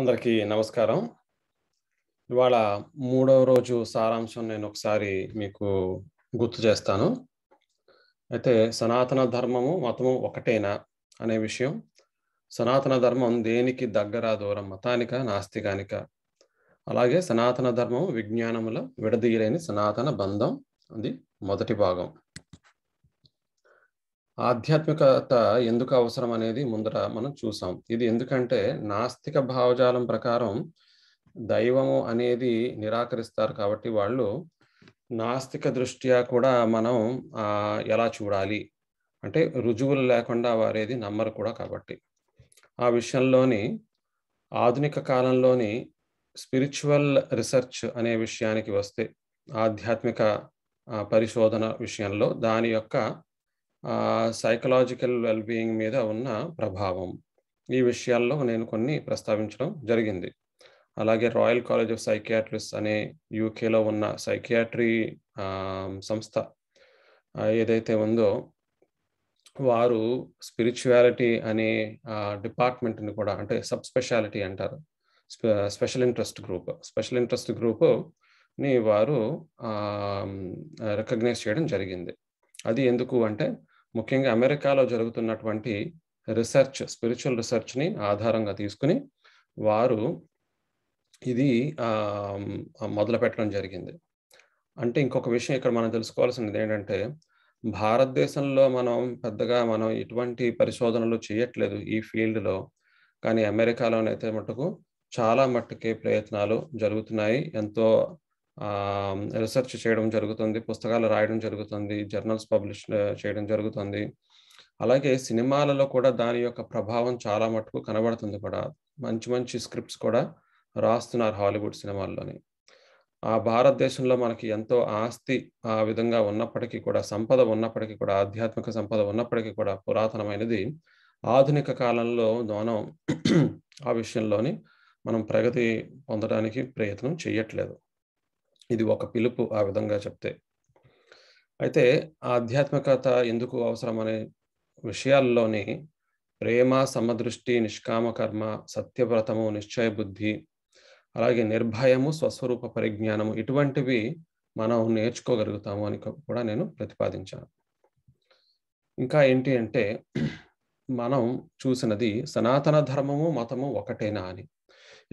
అందరికీ నమస్కారం ఇవాళ మూడవ రోజు సారాంశం నేను ఒకసారి మీకు గుర్తు చేస్తాను అయితే సనాతన ధర్మము మతము ఒకటేనా అనే విషయం సనాతన ధర్మం దేనికి దగ్గర దూరం మతానిక నాస్తికానిక అలాగే సనాతన ధర్మం విజ్ఞానముల విడదీయలేని సనాతన బంధం అది మొదటి భాగం ఆధ్యాత్మికత ఎందుకు అవసరం అనేది ముందర మనం చూసాం ఇది ఎందుకంటే నాస్తిక భావజాలం ప్రకారం దైవము అనేది నిరాకరిస్తారు కాబట్టి వాళ్ళు నాస్తిక దృష్ట్యా కూడా మనం ఎలా చూడాలి అంటే రుజువులు లేకుండా వారేది నమ్మరు కూడా కాబట్టి ఆ విషయంలోని ఆధునిక కాలంలోని స్పిరిచువల్ రీసెర్చ్ అనే విషయానికి వస్తే ఆధ్యాత్మిక పరిశోధన విషయంలో దాని యొక్క సైకలాజికల్ వెల్బీయింగ్ మీద ఉన్న ప్రభావం ఈ విషయాల్లో నేను కొన్ని ప్రస్తావించడం జరిగింది అలాగే రాయల్ కాలేజ్ ఆఫ్ సైకియాట్రిస్ట్ అనే యూకేలో ఉన్న సైకియాట్రీ సంస్థ ఏదైతే ఉందో వారు స్పిరిచువాలిటీ అనే డిపార్ట్మెంట్ని కూడా అంటే సబ్ స్పెషాలిటీ అంటారు special interest group special interest గ్రూపుని వారు రికగ్నైజ్ చేయడం జరిగింది అది ఎందుకు అంటే ముఖ్యంగా అమెరికాలో జరుగుతున్నటువంటి రీసెర్చ్ స్పిరిచువల్ రీసెర్చ్ని ఆధారంగా తీసుకుని వారు ఇది మొదలు పెట్టడం జరిగింది అంటే ఇంకొక విషయం ఇక్కడ మనం తెలుసుకోవాల్సినది ఏంటంటే భారతదేశంలో మనం పెద్దగా మనం ఇటువంటి పరిశోధనలు చేయట్లేదు ఈ ఫీల్డ్లో కానీ అమెరికాలోనైతే మటుకు చాలా మట్టుకే ప్రయత్నాలు జరుగుతున్నాయి ఎంతో రీసెర్చ్ చేయడం జరుగుతుంది పుస్తకాలు రాయడం జరుగుతుంది జర్నల్స్ పబ్లిష్ చేయడం జరుగుతుంది అలాగే సినిమాలలో కూడా దాని యొక్క ప్రభావం చాలా మటుకు కనబడుతుంది కూడా మంచి మంచి స్క్రిప్ట్స్ కూడా రాస్తున్నారు హాలీవుడ్ సినిమాల్లోని ఆ భారతదేశంలో మనకి ఎంతో ఆస్తి ఆ విధంగా ఉన్నప్పటికీ కూడా సంపద ఉన్నప్పటికీ కూడా ఆధ్యాత్మిక సంపద ఉన్నప్పటికీ కూడా పురాతనమైనది ఆధునిక కాలంలో మనం ఆ విషయంలోని మనం ప్రగతి పొందడానికి ప్రయత్నం చేయట్లేదు ఇది ఒక పిలుపు ఆ విధంగా చెప్తే అయితే ఆధ్యాత్మికత ఎందుకు అవసరమనే విషయాల్లోని ప్రేమ సమదృష్టి నిష్కామ కర్మ సత్యవ్రతము నిశ్చయ బుద్ధి అలాగే నిర్భయము స్వస్వరూప పరిజ్ఞానము ఇటువంటివి మనం నేర్చుకోగలుగుతాము అని కూడా నేను ప్రతిపాదించాను ఇంకా ఏంటి అంటే మనం చూసినది సనాతన ధర్మము మతము ఒకటేనా అని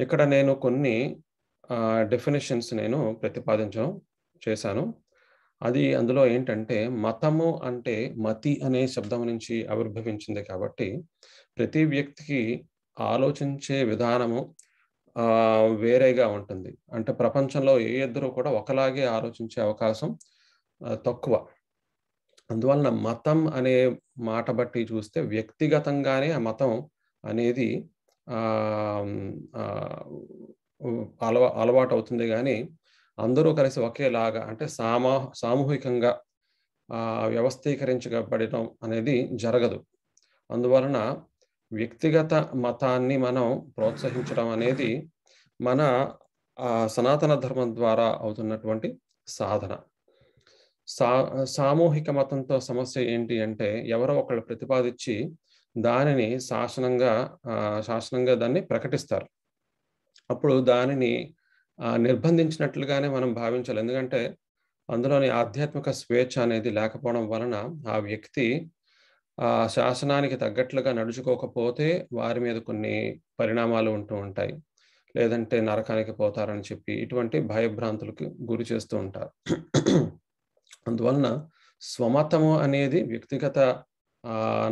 ఇక్కడ నేను కొన్ని డెఫినేషన్స్ నేను ప్రతిపాదించడం చేశాను అది అందులో ఏంటంటే మతము అంటే మతి అనే శబ్దం నుంచి ఆవిర్భవించింది కాబట్టి ప్రతి వ్యక్తికి ఆలోచించే విధానము వేరేగా ఉంటుంది అంటే ప్రపంచంలో ఏ ఇద్దరు కూడా ఒకలాగే ఆలోచించే అవకాశం తక్కువ అందువలన మతం అనే మాట బట్టి చూస్తే వ్యక్తిగతంగానే ఆ మతం అనేది అలవా అలవాటు అవుతుంది కానీ అందరూ కలిసి ఒకేలాగా అంటే సామా సామూహికంగా వ్యవస్థీకరించబడటం అనేది జరగదు అందువలన వ్యక్తిగత మతాన్ని మనం ప్రోత్సహించడం అనేది మన సనాతన ధర్మం ద్వారా అవుతున్నటువంటి సాధన సా సామూహిక మతంతో సమస్య ఏంటి అంటే ఎవరో ఒకళ్ళు ప్రతిపాదించి దానిని శాసనంగా శాసనంగా దాన్ని ప్రకటిస్తారు అప్పుడు దానిని నిర్బంధించినట్లుగానే మనం భావించాలి ఎందుకంటే అందులోని ఆధ్యాత్మిక స్వేచ్ఛ అనేది లేకపోవడం వలన ఆ వ్యక్తి ఆ శాసనానికి తగ్గట్లుగా నడుచుకోకపోతే వారి మీద కొన్ని పరిణామాలు ఉంటూ ఉంటాయి లేదంటే నరకానికి పోతారని చెప్పి ఇటువంటి భయభ్రాంతులకు గురి చేస్తూ ఉంటారు అందువలన స్వమతము అనేది వ్యక్తిగత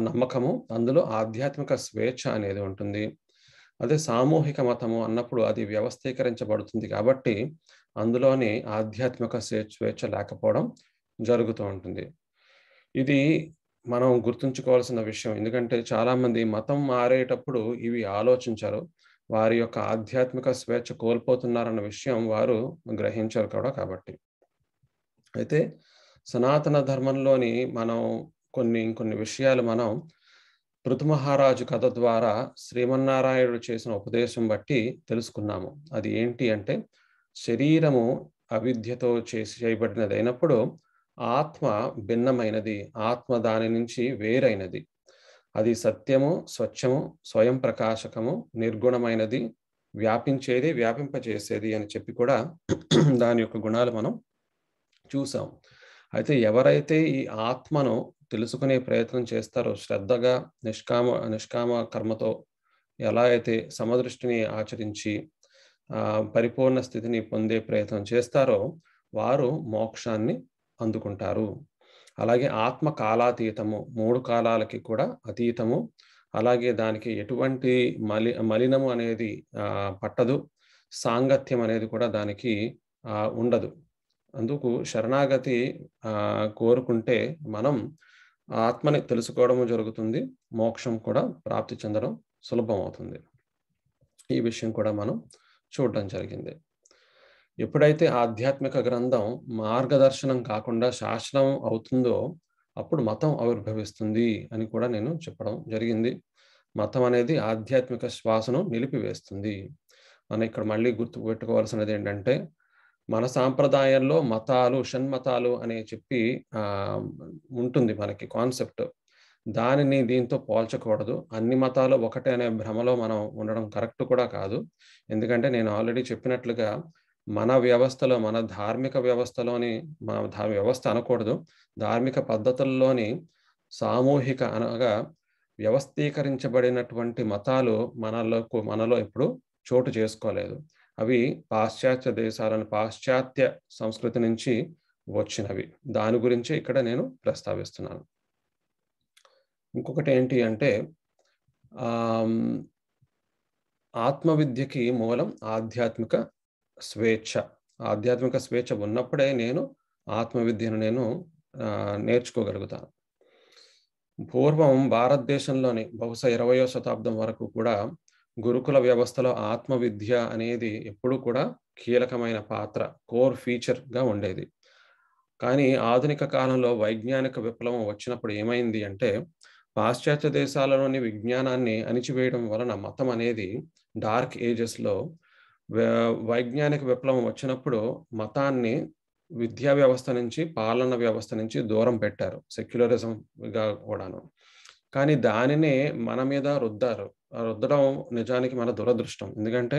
నమ్మకము అందులో ఆధ్యాత్మిక స్వేచ్ఛ అనేది ఉంటుంది అదే సామూహిక మతము అన్నప్పుడు అది వ్యవస్థీకరించబడుతుంది కాబట్టి అందులోని ఆధ్యాత్మిక స్వేచ్ఛ లేకపోవడం జరుగుతూ ఉంటుంది ఇది మనం గుర్తుంచుకోవాల్సిన విషయం ఎందుకంటే చాలామంది మతం మారేటప్పుడు ఇవి ఆలోచించారు వారి యొక్క ఆధ్యాత్మిక స్వేచ్ఛ కోల్పోతున్నారన్న విషయం వారు గ్రహించారు కూడా కాబట్టి అయితే సనాతన ధర్మంలోని మనం కొన్ని ఇంకొన్ని విషయాలు మనం పృథుమహారాజు కథ ద్వారా శ్రీమన్నారాయణుడు చేసిన ఉపదేశం బట్టి తెలుసుకున్నాము అది ఏంటి అంటే శరీరము అవిద్యతో చేసి చేయబడినది అయినప్పుడు ఆత్మ భిన్నమైనది ఆత్మ దాని నుంచి వేరైనది అది సత్యము స్వచ్ఛము స్వయం ప్రకాశకము నిర్గుణమైనది వ్యాపించేది వ్యాపింపచేసేది అని చెప్పి కూడా దాని యొక్క గుణాలు మనం చూసాం అయితే ఎవరైతే ఈ ఆత్మను తెలుసుకునే ప్రయత్నం చేస్తారో శ్రద్ధగా నిష్కామ నిష్కామ కర్మతో ఎలా అయితే సమదృష్టిని ఆచరించి పరిపూర్ణ స్థితిని పొందే ప్రయత్నం చేస్తారో వారు మోక్షాన్ని అందుకుంటారు అలాగే ఆత్మ కాలాతీతము మూడు కాలాలకి కూడా అతీతము అలాగే దానికి ఎటువంటి మలి మలినము అనేది పట్టదు సాంగత్యం అనేది కూడా దానికి ఉండదు అందుకు శరణాగతి కోరుకుంటే మనం ఆత్మని తెలుసుకోవడం జరుగుతుంది మోక్షం కూడా ప్రాప్తి చెందడం సులభం అవుతుంది ఈ విషయం కూడా మనం చూడడం జరిగింది ఎప్పుడైతే ఆధ్యాత్మిక గ్రంథం మార్గదర్శనం కాకుండా శాస్త్రం అవుతుందో అప్పుడు మతం ఆవిర్భవిస్తుంది అని కూడా నేను చెప్పడం జరిగింది మతం అనేది ఆధ్యాత్మిక శ్వాసను నిలిపివేస్తుంది మనం ఇక్కడ మళ్ళీ గుర్తుపెట్టుకోవాల్సినది ఏంటంటే మన సాంప్రదాయంలో మతాలు షణ్మతాలు అనే చెప్పి ఉంటుంది మనకి కాన్సెప్ట్ దానిని దీంతో పోల్చకూడదు అన్ని మతాలు ఒకటే అనే భ్రమలో మనం ఉండడం కరెక్ట్ కూడా కాదు ఎందుకంటే నేను ఆల్రెడీ చెప్పినట్లుగా మన వ్యవస్థలో మన ధార్మిక వ్యవస్థలోని మన ధా వ్యవస్థ అనకూడదు ధార్మిక పద్ధతుల్లోని సామూహిక అనగా వ్యవస్థీకరించబడినటువంటి మతాలు మనలోకు మనలో ఇప్పుడు చోటు చేసుకోలేదు అవి పాశ్చాత్య దేశాలను పాశ్చాత్య సంస్కృతి నుంచి వచ్చినవి దాని గురించే ఇక్కడ నేను ప్రస్తావిస్తున్నాను ఇంకొకటి ఏంటి అంటే ఆత్మవిద్యకి మూలం ఆధ్యాత్మిక స్వేచ్ఛ ఆధ్యాత్మిక స్వేచ్ఛ ఉన్నప్పుడే నేను ఆత్మవిద్యను నేను నేర్చుకోగలుగుతాను పూర్వం భారతదేశంలోని బహుశా ఇరవయో శతాబ్దం వరకు కూడా గురుకుల వ్యవస్థలో ఆత్మవిద్య అనేది ఎప్పుడూ కూడా కీలకమైన పాత్ర కోర్ ఫీచర్గా ఉండేది కానీ ఆధునిక కాలంలో వైజ్ఞానిక విప్లవం వచ్చినప్పుడు ఏమైంది అంటే పాశ్చాత్య దేశాలలోని విజ్ఞానాన్ని అణిచివేయడం వలన మతం అనేది డార్క్ ఏజెస్లో వైజ్ఞానిక విప్లవం వచ్చినప్పుడు మతాన్ని విద్యా వ్యవస్థ నుంచి పాలన వ్యవస్థ నుంచి దూరం పెట్టారు సెక్యులరిజంగా కూడాను కానీ దానినే మన మీద రుద్దారు రుద్దడం నిజానికి మన దురదృష్టం ఎందుకంటే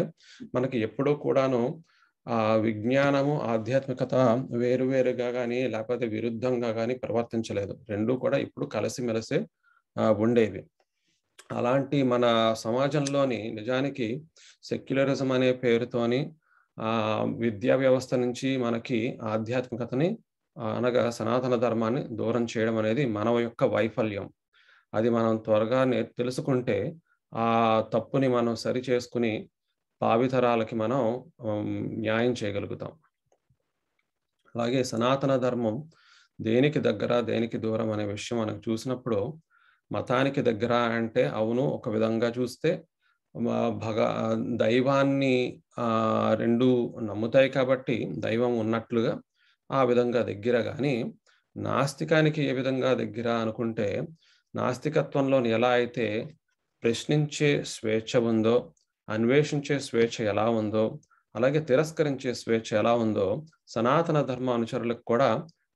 మనకి ఎప్పుడూ కూడాను ఆ విజ్ఞానము ఆధ్యాత్మికత వేరువేరుగా కానీ లేకపోతే విరుద్ధంగా కానీ ప్రవర్తించలేదు రెండూ కూడా ఇప్పుడు కలిసిమెలిసి ఉండేవి అలాంటి మన సమాజంలోని నిజానికి సెక్యులరిజం అనే పేరుతోని ఆ విద్యా వ్యవస్థ నుంచి మనకి ఆధ్యాత్మికతని అనగా సనాతన ధర్మాన్ని దూరం చేయడం అనేది మన యొక్క వైఫల్యం అది మనం త్వరగా తెలుసుకుంటే ఆ తప్పుని మనం సరి చేసుకుని పావితరాలకి మనం న్యాయం చేయగలుగుతాం అలాగే సనాతన ధర్మం దేనికి దగ్గర దేనికి దూరం అనే విషయం మనకు చూసినప్పుడు మతానికి దగ్గర అంటే అవును ఒక విధంగా చూస్తే భగ దైవాన్ని రెండు నమ్ముతాయి కాబట్టి దైవం ఉన్నట్లుగా ఆ విధంగా దగ్గర కానీ నాస్తికానికి ఏ విధంగా దగ్గర అనుకుంటే నాస్తికత్వంలోని ఎలా అయితే ప్రశ్నించే స్వేచ్ఛ ఉందో అన్వేషించే స్వేచ్ఛ ఎలా ఉందో అలాగే తిరస్కరించే స్వేచ్ఛ ఎలా ఉందో సనాతన ధర్మ అనుచరులకు కూడా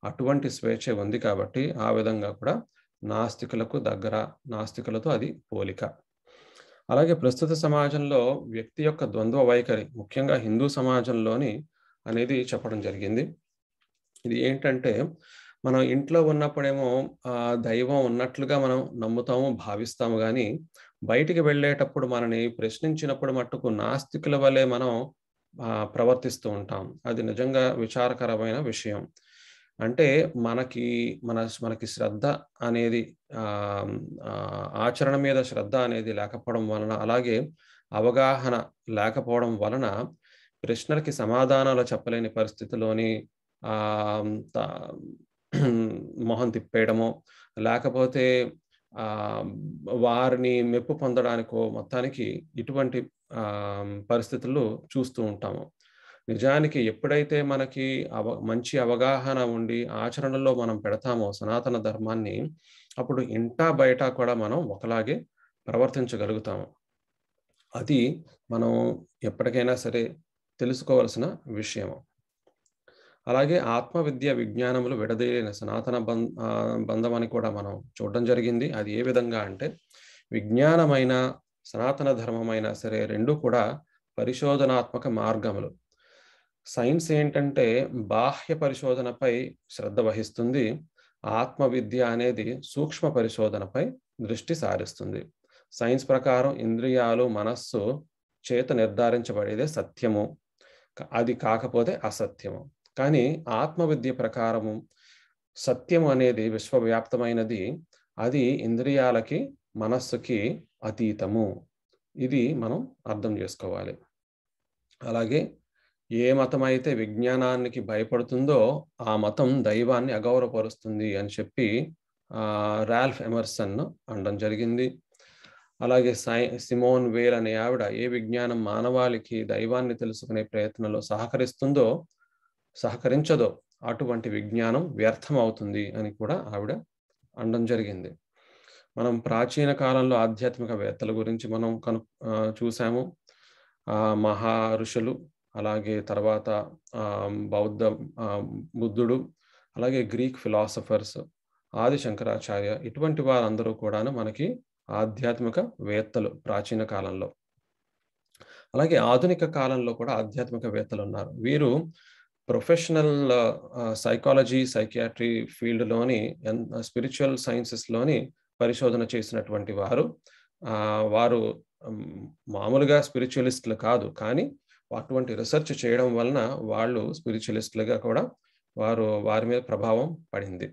అటువంటి స్వేచ్ఛ ఉంది కాబట్టి ఆ విధంగా కూడా నాస్తికులకు దగ్గర నాస్తికులతో అది పోలిక అలాగే ప్రస్తుత సమాజంలో వ్యక్తి యొక్క ద్వంద్వ వైఖరి ముఖ్యంగా హిందూ సమాజంలోని అనేది చెప్పడం జరిగింది ఇది ఏంటంటే మనం ఇంట్లో ఉన్నప్పుడేమో దైవం ఉన్నట్లుగా మనం నమ్ముతాము భావిస్తాము కానీ బయటికి వెళ్ళేటప్పుడు మనని ప్రశ్నించినప్పుడు మట్టుకు నాస్తికుల వలె మనం ప్రవర్తిస్తూ ఉంటాం అది నిజంగా విచారకరమైన విషయం అంటే మనకి మన మనకి శ్రద్ధ అనేది ఆచరణ మీద శ్రద్ధ అనేది లేకపోవడం వలన అలాగే అవగాహన లేకపోవడం వలన ప్రశ్నలకి సమాధానాలు చెప్పలేని పరిస్థితిలోని మొహం తిప్పేయడము లేకపోతే వారిని మెప్పు పొందడానికో మొత్తానికి ఇటువంటి పరిస్థితులు చూస్తూ ఉంటాము నిజానికి ఎప్పుడైతే మనకి అవ మంచి అవగాహన ఉండి ఆచరణలో మనం పెడతామో సనాతన ధర్మాన్ని అప్పుడు ఇంటా బయట కూడా మనం ఒకలాగే ప్రవర్తించగలుగుతాము అది మనం ఎప్పటికైనా సరే తెలుసుకోవాల్సిన విషయము అలాగే ఆత్మ విద్య విజ్ఞానములు విడదీయలేని సనాతన బంధ కూడా మనం చూడడం జరిగింది అది ఏ విధంగా అంటే విజ్ఞానమైన సనాతన ధర్మమైన సరే రెండు కూడా పరిశోధనాత్మక మార్గములు సైన్స్ ఏంటంటే బాహ్య పరిశోధనపై శ్రద్ధ వహిస్తుంది ఆత్మ విద్య అనేది సూక్ష్మ పరిశోధనపై దృష్టి సారిస్తుంది సైన్స్ ప్రకారం ఇంద్రియాలు మనస్సు చేత నిర్ధారించబడేదే సత్యము అది కాకపోతే అసత్యము కానీ ఆత్మవిద్య ప్రకారము సత్యం అనేది విశ్వవ్యాప్తమైనది అది ఇంద్రియాలకి మనస్సుకి అతీతము ఇది మనం అర్థం చేసుకోవాలి అలాగే ఏ మతం అయితే విజ్ఞానానికి భయపడుతుందో ఆ మతం దైవాన్ని అగౌరవపరుస్తుంది అని చెప్పి రాల్ఫ్ ఎమర్సన్ అనడం జరిగింది అలాగే సై సిమోన్ వేల్ అనే ఆవిడ ఏ విజ్ఞానం మానవాళికి దైవాన్ని తెలుసుకునే ప్రయత్నంలో సహకరిస్తుందో సహకరించదో అటువంటి విజ్ఞానం వ్యర్థం అవుతుంది అని కూడా ఆవిడ అనడం జరిగింది మనం ప్రాచీన కాలంలో ఆధ్యాత్మికవేత్తల గురించి మనం కను చూసాము మహా ఋషులు అలాగే తర్వాత బౌద్ధ బుద్ధుడు అలాగే గ్రీక్ ఫిలాసఫర్స్ ఆది శంకరాచార్య ఇటువంటి వారందరూ కూడాను మనకి ఆధ్యాత్మిక వేత్తలు ప్రాచీన కాలంలో అలాగే ఆధునిక కాలంలో కూడా ఆధ్యాత్మికవేత్తలు ఉన్నారు వీరు ప్రొఫెషనల్ సైకాలజీ సైకియాట్రీ ఫీల్డ్లోని స్పిరిచువల్ సైన్సెస్లోని పరిశోధన చేసినటువంటి వారు వారు మామూలుగా స్పిరిచువలిస్టులు కాదు కానీ అటువంటి రీసెర్చ్ చేయడం వలన వాళ్ళు స్పిరిచువలిస్టులుగా కూడా వారు వారి మీద ప్రభావం పడింది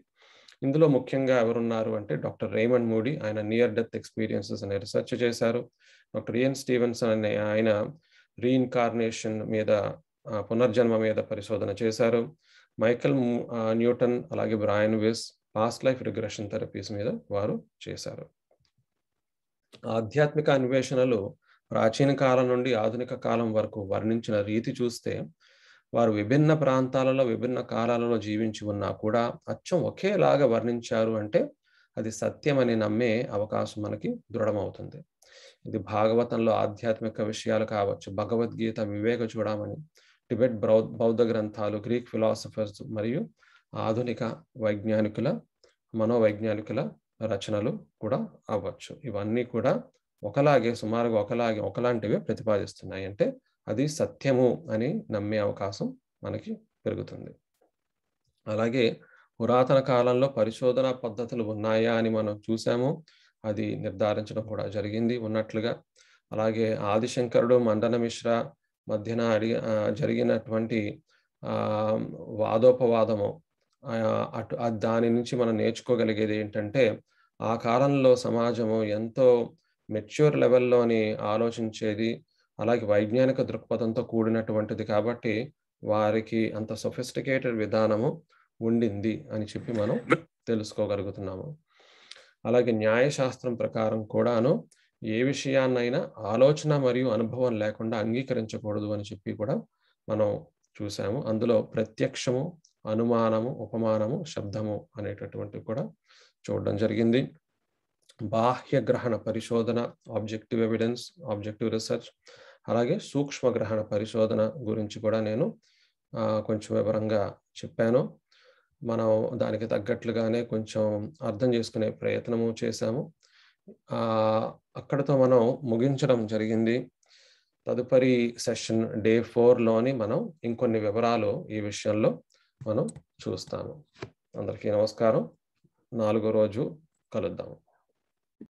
ఇందులో ముఖ్యంగా ఎవరున్నారు అంటే డాక్టర్ రేమండ్ మూడీ ఆయన నియర్ డెత్ ఎక్స్పీరియన్సెస్ అనే రీసెర్చ్ చేశారు డాక్టర్ ఇయన్ స్టీవెన్సన్ అనే ఆయన రీఇన్కార్నేషన్ మీద పునర్జన్మ మీద పరిశోధన చేశారు మైకల్ న్యూటన్ అలాగే Brian Weiss past life regression therapies మీద వారు చేశారు ఆధ్యాత్మిక అన్వేషణలు ప్రాచీన కాలం నుండి ఆధునిక కాలం వరకు వర్ణించిన రీతి చూస్తే వారు విభిన్న ప్రాంతాలలో విభిన్న కాలాలలో జీవించి ఉన్నా కూడా అచ్చం ఒకేలాగా వర్ణించారు అంటే అది సత్యం అని నమ్మే అవకాశం మనకి దృఢమవుతుంది ఇది భాగవతంలో ఆధ్యాత్మిక విషయాలు కావచ్చు భగవద్గీత వివేక చూడమని టిబెట్ బౌద్ధ గ్రంథాలు గ్రీక్ ఫిలాసఫర్స్ మరియు ఆధునిక వైజ్ఞానికుల మనోవైజ్ఞానికుల రచనలు కూడా అవ్వచ్చు ఇవన్నీ కూడా ఒకలాగే సుమారుగా ఒకలాగే ఒకలాంటివే ప్రతిపాదిస్తున్నాయి అంటే అది సత్యము అని నమ్మే అవకాశం మనకి పెరుగుతుంది అలాగే పురాతన కాలంలో పరిశోధన పద్ధతులు ఉన్నాయా అని మనం చూసాము అది నిర్ధారించడం కూడా జరిగింది ఉన్నట్లుగా అలాగే ఆదిశంకరుడు మండన మిశ్రా మధ్యన అడిగి జరిగినటువంటి వాదోపవాదము అటు దాని నుంచి మనం నేర్చుకోగలిగేది ఏంటంటే ఆ కాలంలో సమాజము ఎంతో మెచ్యూర్ లెవెల్లోని ఆలోచించేది అలాగే వైజ్ఞానిక దృక్పథంతో కూడినటువంటిది కాబట్టి వారికి అంత సొఫిస్టికేటెడ్ విధానము ఉండింది అని చెప్పి మనం తెలుసుకోగలుగుతున్నాము అలాగే న్యాయశాస్త్రం ప్రకారం కూడాను ఏ విషయాన్నైనా ఆలోచన మరియు అనుభవం లేకుండా అంగీకరించకూడదు అని చెప్పి కూడా మనం చూసాము అందులో ప్రత్యక్షము అనుమానము ఉపమానము శబ్దము అనేటటువంటివి కూడా చూడడం జరిగింది బాహ్య గ్రహణ పరిశోధన ఆబ్జెక్టివ్ ఎవిడెన్స్ ఆబ్జెక్టివ్ రీసెర్చ్ అలాగే సూక్ష్మ గ్రహణ పరిశోధన గురించి కూడా నేను కొంచెం వివరంగా చెప్పాను మనం దానికి తగ్గట్లుగానే కొంచెం అర్థం చేసుకునే ప్రయత్నము చేశాము అక్కడతో మనం ముగించడం జరిగింది తదుపరి సెషన్ డే ఫోర్లోని మనం ఇంకొన్ని వివరాలు ఈ విషయంలో మనం చూస్తాము అందరికీ నమస్కారం నాలుగో రోజు కలుద్దాము